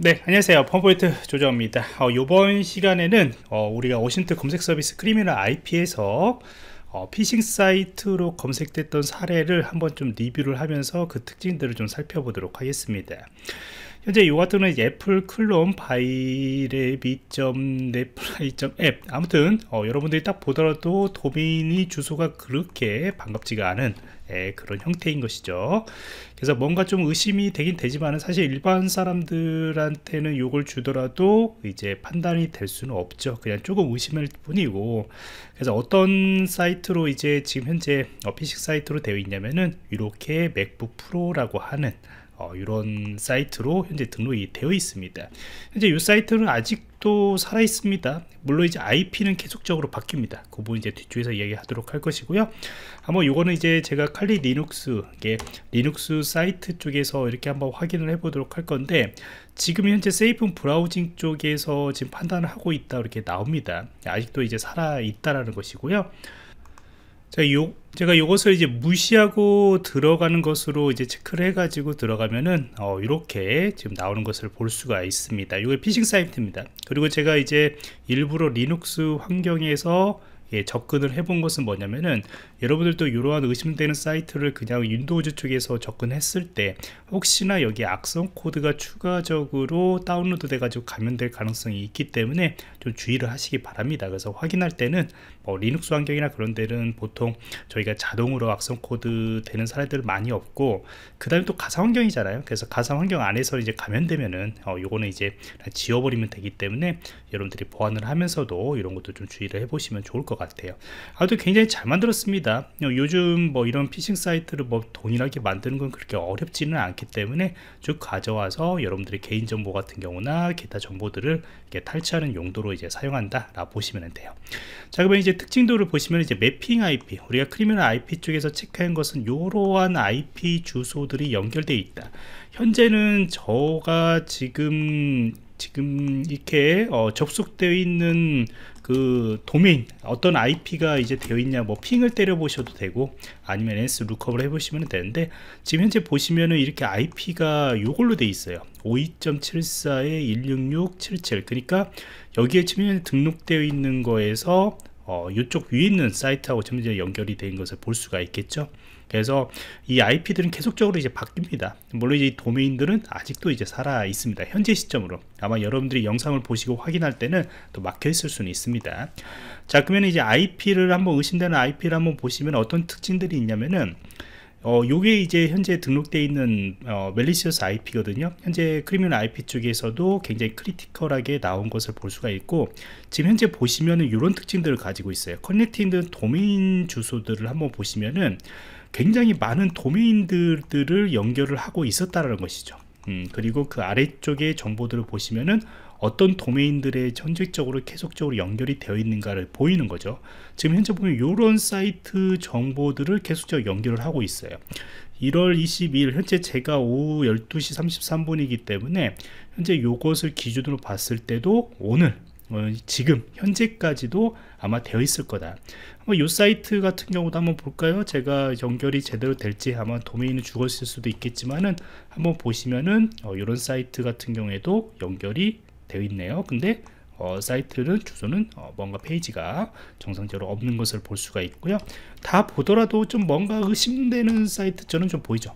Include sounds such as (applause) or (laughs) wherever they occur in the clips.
네 안녕하세요 펌포인트 조정입니다 어, 이번 시간에는 어, 우리가 오신트 검색 서비스 크리미널 IP에서 어, 피싱 사이트로 검색됐던 사례를 한번 좀 리뷰를 하면서 그 특징들을 좀 살펴보도록 하겠습니다 현재 이 같은 경우는 애플 클론 바이레비.넷플라이.앱 아무튼 어, 여러분들이 딱 보더라도 도메인이 주소가 그렇게 반갑지가 않은 예, 그런 형태인 것이죠 그래서 뭔가 좀 의심이 되긴 되지만 사실 일반 사람들한테는 이걸 주더라도 이제 판단이 될 수는 없죠 그냥 조금 의심할 뿐이고 그래서 어떤 사이트로 이제 지금 현재 어피식 사이트로 되어 있냐면은 이렇게 맥북 프로라고 하는 어, 이런 사이트로 현재 등록이 되어 있습니다 현재 이 사이트는 아직도 살아 있습니다 물론 이제 IP는 계속적으로 바뀝니다 그 부분 이제 뒤쪽에서 이야기하도록 할 것이고요 한번 이거는 이제 제가 칼리 리눅스 이게 리눅스 사이트 쪽에서 이렇게 한번 확인을 해 보도록 할 건데 지금 현재 세이프 브라우징 쪽에서 지금 판단을 하고 있다 이렇게 나옵니다 아직도 이제 살아 있다라는 것이고요 자, 요, 제가 요것을 이제 무시하고 들어가는 것으로 이제 체크를 해가지고 들어가면은, 어, 이렇게 지금 나오는 것을 볼 수가 있습니다. 요게 피싱 사이트입니다. 그리고 제가 이제 일부러 리눅스 환경에서 예, 접근을 해본 것은 뭐냐면은 여러분들도 이러한 의심되는 사이트를 그냥 윈도우즈 쪽에서 접근했을 때 혹시나 여기 악성 코드가 추가적으로 다운로드 돼 가지고 감염될 가능성이 있기 때문에 좀 주의를 하시기 바랍니다 그래서 확인할 때는 뭐 리눅스 환경이나 그런 데는 보통 저희가 자동으로 악성 코드 되는 사례들 많이 없고 그 다음에 또 가상 환경이잖아요 그래서 가상 환경 안에서 이제 감염되면은 어, 요거는 이제 지워버리면 되기 때문에 여러분들이 보안을 하면서도 이런 것도 좀 주의를 해보시면 좋을 것 같아요 같아요 아무튼 굉장히 잘 만들었습니다 요즘 뭐 이런 피싱 사이트를 뭐 동일하게 만드는 건 그렇게 어렵지는 않기 때문에 쭉 가져와서 여러분들의 개인정보 같은 경우나 기타 정보들을 탈취하는 용도로 이제 사용한다 라 보시면 돼요 자 그러면 이제 특징도를 보시면 이제 매핑 IP 우리가 크리미널 IP 쪽에서 체크한 것은 이러한 IP 주소들이 연결되어 있다 현재는 저가 지금 지금 이렇게 어, 접속되어 있는 그 도메인 어떤 IP가 이제 되어 있냐 뭐 핑을 때려 보셔도 되고 아니면 s 루컵을 해보시면 되는데 지금 현재 보시면은 이렇게 IP가 요걸로 돼 있어요 52.74에 16677 그러니까 여기에 지금 등록되어 있는 거에서 어, 이쪽 위에 있는 사이트하고 점점 연결이 된 것을 볼 수가 있겠죠. 그래서 이 IP들은 계속적으로 이제 바뀝니다. 물론 이제 도메인들은 아직도 이제 살아 있습니다. 현재 시점으로 아마 여러분들이 영상을 보시고 확인할 때는 또 막혀 있을 수는 있습니다. 자 그러면 이제 IP를 한번 의심되는 IP를 한번 보시면 어떤 특징들이 있냐면은 어, 요게 이제 현재 등록되어 있는 어, 멜리시어스 IP거든요. 현재 크리미널 IP 쪽에서도 굉장히 크리티컬하게 나온 것을 볼 수가 있고 지금 현재 보시면은 이런 특징들을 가지고 있어요. 커넥팅된 도메인 주소들을 한번 보시면은 굉장히 많은 도메인들을 연결을 하고 있었다라는 것이죠. 음, 그리고 그 아래쪽에 정보들을 보시면은 어떤 도메인들의 전실적으로 계속적으로 연결이 되어 있는가를 보이는 거죠 지금 현재 보면 이런 사이트 정보들을 계속적으로 연결을 하고 있어요 1월 22일 현재 제가 오후 12시 33분이기 때문에 현재 이것을 기준으로 봤을 때도 오늘 어, 지금 현재까지도 아마 되어 있을 거다 이 사이트 같은 경우도 한번 볼까요 제가 연결이 제대로 될지 아마 도메인은 죽었을 수도 있겠지만은 한번 보시면은 어, 이런 사이트 같은 경우에도 연결이 되어 있네요 근데 어, 사이트는 주소는 어, 뭔가 페이지가 정상적으로 없는 것을 볼 수가 있고요 다 보더라도 좀 뭔가 의심되는 사이트 저는 좀 보이죠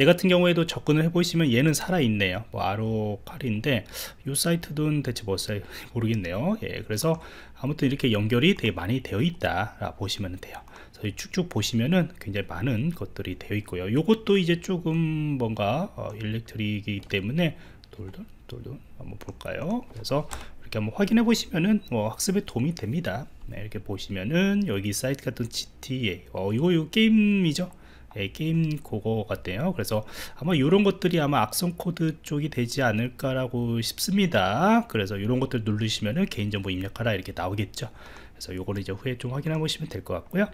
얘 같은 경우에도 접근을 해보시면 얘는 살아있네요 뭐 아로칼인데 이 사이트든 대체 뭐 사이 (laughs) 모르겠네요 예 그래서 아무튼 이렇게 연결이 되게 많이 되어 있다 라 보시면 돼요 그래 쭉쭉 보시면은 굉장히 많은 것들이 되어 있고요 요것도 이제 조금 뭔가 어, 일렉트릭이기 때문에 돌돌 돌돌 한번 볼까요 그래서 이렇게 한번 확인해 보시면은 뭐 학습에 도움이 됩니다 네, 이렇게 보시면은 여기 사이트 같은 GT a 어, 이거 이거 게임이죠 예, 게임 고거 같대요 그래서 아마 이런 것들이 아마 악성 코드 쪽이 되지 않을까라고 싶습니다 그래서 이런 것들 누르시면 개인정보 입력하라 이렇게 나오겠죠 그래서 요거는 이제 후에 좀 확인해 보시면 될 것 같고요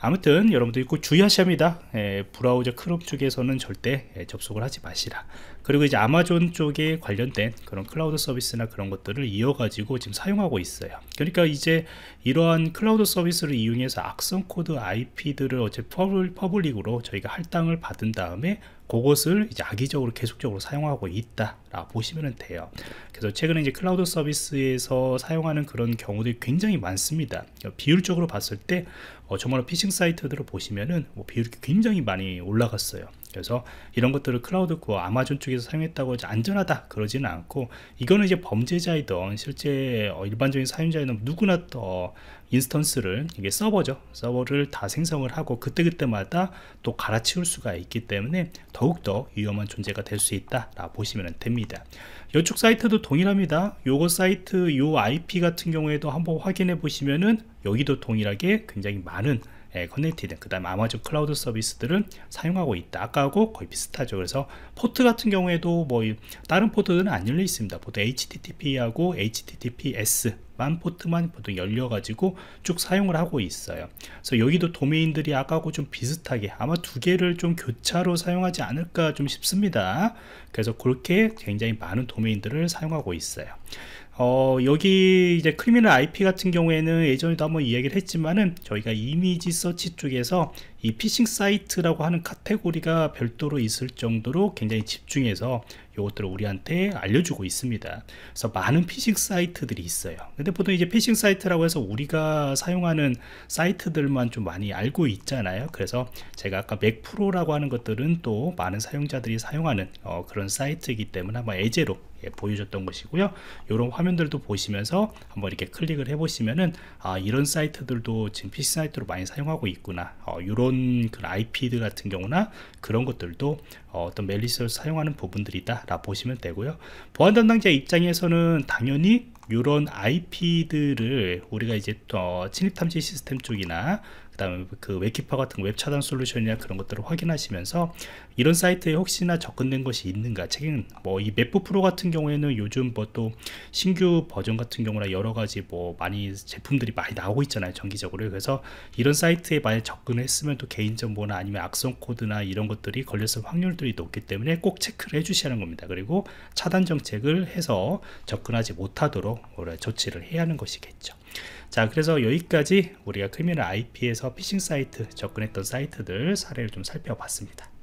아무튼 여러분들이 꼭 주의하셔야 합니다 예, 브라우저 크롬 쪽에서는 절대 예, 접속을 하지 마시라 그리고 이제 아마존 쪽에 관련된 그런 클라우드 서비스나 그런 것들을 이어가지고 지금 사용하고 있어요 그러니까 이제 이러한 클라우드 서비스를 이용해서 악성 코드 IP들을 어제 퍼 퍼블릭으로 저희가 할당을 받은 다음에 그것을 이제 악의적으로 계속적으로 사용하고 있다라 보시면 돼요. 그래서 최근에 이제 클라우드 서비스에서 사용하는 그런 경우들이 굉장히 많습니다. 그러니까 비율적으로 봤을 때 어, 정말 피싱 사이트들을 보시면은 뭐 비율이 굉장히 많이 올라갔어요. 그래서 이런 것들을 클라우드 그 아마존 쪽에서 사용했다고 이제 안전하다 그러지는 않고 이거는 이제 범죄자이든 실제 어, 일반적인 사용자이든 누구나 또 인스턴스를 이게 서버죠 서버를 다 생성을 하고 그때그때마다 또 갈아치울 수가 있기 때문에 더욱더 위험한 존재가 될 수 있다 라 보시면 됩니다 이쪽 사이트도 동일합니다 요거 사이트 요 IP 같은 경우에도 한번 확인해 보시면은 여기도 동일하게 굉장히 많은 예, 커넥티드 그 다음 아마존 클라우드 서비스들을 사용하고 있다 아까하고 거의 비슷하죠 그래서 포트 같은 경우에도 뭐 다른 포트들은 안 열려 있습니다 보통 HTTP하고 HTTPS 만 포트만 보통 열려 가지고 쭉 사용을 하고 있어요 그래서 여기도 도메인들이 아까하고 좀 비슷하게 아마 두 개를 좀 교차로 사용하지 않을까 좀 싶습니다 그래서 그렇게 굉장히 많은 도메인들을 사용하고 있어요 어, 여기 이제 크리미널 IP 같은 경우에는 예전에도 한번 이야기를 했지만은 저희가 이미지 서치 쪽에서 이 피싱 사이트라고 하는 카테고리가 별도로 있을 정도로 굉장히 집중해서 이것들을 우리한테 알려주고 있습니다. 그래서 많은 피싱 사이트들이 있어요. 근데 보통 이제 피싱 사이트라고 해서 우리가 사용하는 사이트들만 좀 많이 알고 있잖아요. 그래서 제가 아까 맥 프로라고 하는 것들은 또 많은 사용자들이 사용하는 어, 그런 사이트이기 때문에 아마 예제로 예, 보여줬던 것이고요. 이런 화면들도 보시면서 한번 이렇게 클릭을 해보시면은 아 이런 사이트들도 지금 피싱 사이트로 많이 사용하고 있구나. 어, 이런 이런 그 i p 같은 경우나 그런 것들도 어, 어떤 멜리스를 사용하는 부분들이다 라 보시면 되고요 보안 담당자 입장에서는 당연히 이런 IP들을 우리가 이제 또 침입 탐지 시스템 쪽이나 그다음에 그 웹키퍼 같은 웹 차단 솔루션이나 그런 것들을 확인하시면서 이런 사이트에 혹시나 접근된 것이 있는가 책임 뭐이 맥북 프로 같은 경우에는 요즘 뭐 또 신규 버전 같은 경우나 여러 가지 뭐 많이 제품들이 많이 나오고 있잖아요 정기적으로 그래서 이런 사이트에 만약 접근했으면 또 개인정보나 아니면 악성 코드나 이런 것들이 걸렸을 확률들이 높기 때문에 꼭 체크를 해주시는 겁니다 그리고 차단 정책을 해서 접근하지 못하도록 대해서 조치를 해야 하는 것이겠죠. 자 그래서 여기까지 우리가 크리미널 IP에서 피싱 사이트 접근했던 사이트들 사례를 좀 살펴봤습니다.